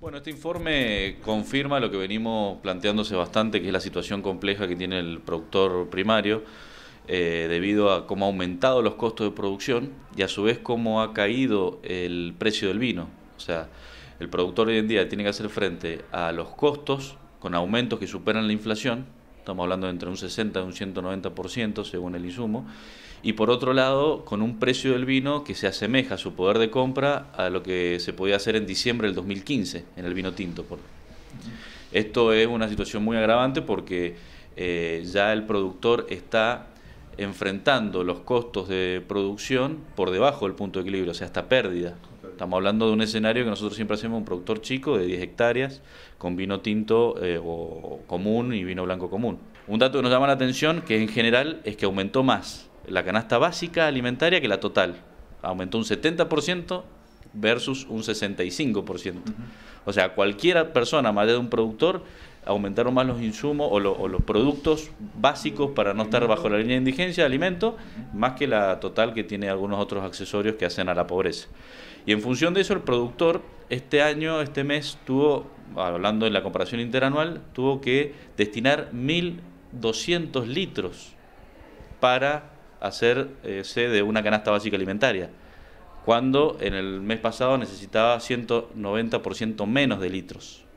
Bueno, este informe confirma lo que venimos planteándose bastante, que es la situación compleja que tiene el productor primario, eh, debido a cómo ha aumentado los costos de producción y a su vez cómo ha caído el precio del vino. O sea, el productor hoy en día tiene que hacer frente a los costos con aumentos que superan la inflación, estamos hablando entre un 60 y un 190% según el insumo, y por otro lado, con un precio del vino que se asemeja a su poder de compra a lo que se podía hacer en diciembre del 2015 en el vino tinto. Esto es una situación muy agravante porque eh, ya el productor está enfrentando los costos de producción por debajo del punto de equilibrio, o sea, esta pérdida. Estamos hablando de un escenario que nosotros siempre hacemos, un productor chico de 10 hectáreas, con vino tinto eh, o común y vino blanco común. Un dato que nos llama la atención, que en general es que aumentó más la canasta básica alimentaria que la total. Aumentó un 70% versus un 65%. O sea, cualquier persona, más de un productor, aumentaron más los insumos o, los productos básicos para no estar bajo la línea de indigencia de alimentos, más que la total que tiene algunos otros accesorios que hacen a la pobreza. Y en función de eso, el productor este año, este mes, tuvo, hablando en la comparación interanual, tuvo que destinar 1.200 litros para hacerse eh, de una canasta básica alimentaria, cuando en el mes pasado necesitaba 190% menos de litros.